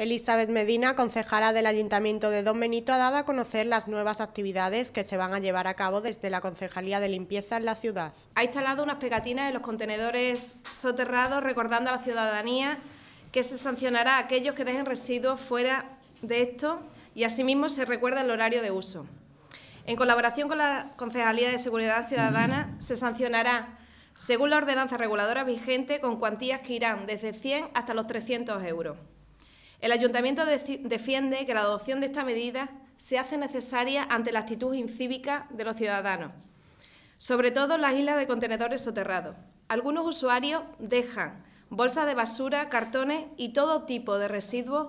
Elizabeth Medina, concejala del Ayuntamiento de Don Benito, ha dado a conocer las nuevas actividades que se van a llevar a cabo desde la Concejalía de Limpieza en la ciudad. Ha instalado unas pegatinas en los contenedores soterrados recordando a la ciudadanía que se sancionará a aquellos que dejen residuos fuera de esto y asimismo se recuerda el horario de uso. En colaboración con la Concejalía de Seguridad Ciudadana se sancionará según la ordenanza reguladora vigente, con cuantías que irán desde 100 hasta los 300 euros. El Ayuntamiento defiende que la adopción de esta medida se hace necesaria ante la actitud incívica de los ciudadanos, sobre todo en las islas de contenedores soterrados. Algunos usuarios dejan bolsas de basura, cartones y todo tipo de residuos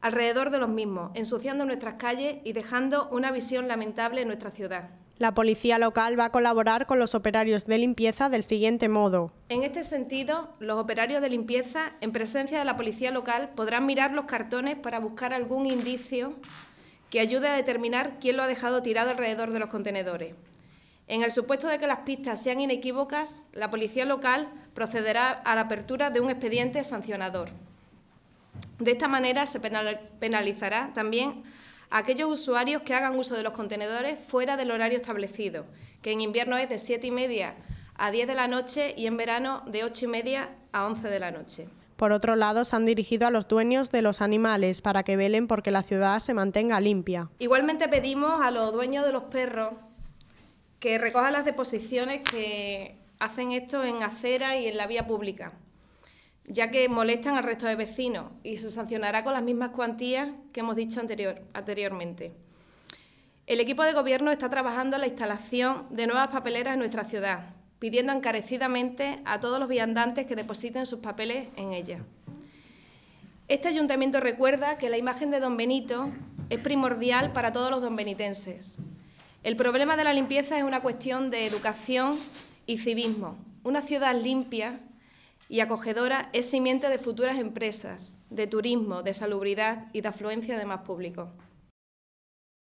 alrededor de los mismos, ensuciando nuestras calles y dejando una visión lamentable en nuestra ciudad. La policía local va a colaborar con los operarios de limpieza del siguiente modo. En este sentido, los operarios de limpieza, en presencia de la policía local, podrán mirar los cartones para buscar algún indicio que ayude a determinar quién lo ha dejado tirado alrededor de los contenedores. En el supuesto de que las pistas sean inequívocas, la policía local procederá a la apertura de un expediente sancionador. De esta manera se penalizará también aquellos usuarios que hagan uso de los contenedores fuera del horario establecido, que en invierno es de 7 y media a 10 de la noche y en verano de 8 y media a 11 de la noche. Por otro lado, se han dirigido a los dueños de los animales para que velen porque la ciudad se mantenga limpia. Igualmente pedimos a los dueños de los perros que recojan las deposiciones que hacen esto en acera y en la vía pública ya que molestan al resto de vecinos y se sancionará con las mismas cuantías que hemos dicho anterior, anteriormente. El equipo de gobierno está trabajando en la instalación de nuevas papeleras en nuestra ciudad, pidiendo encarecidamente a todos los viandantes que depositen sus papeles en ellas. Este ayuntamiento recuerda que la imagen de don Benito es primordial para todos los donbenitenses. El problema de la limpieza es una cuestión de educación y civismo. Una ciudad limpia y acogedora es simiente de futuras empresas, de turismo, de salubridad y de afluencia de más público.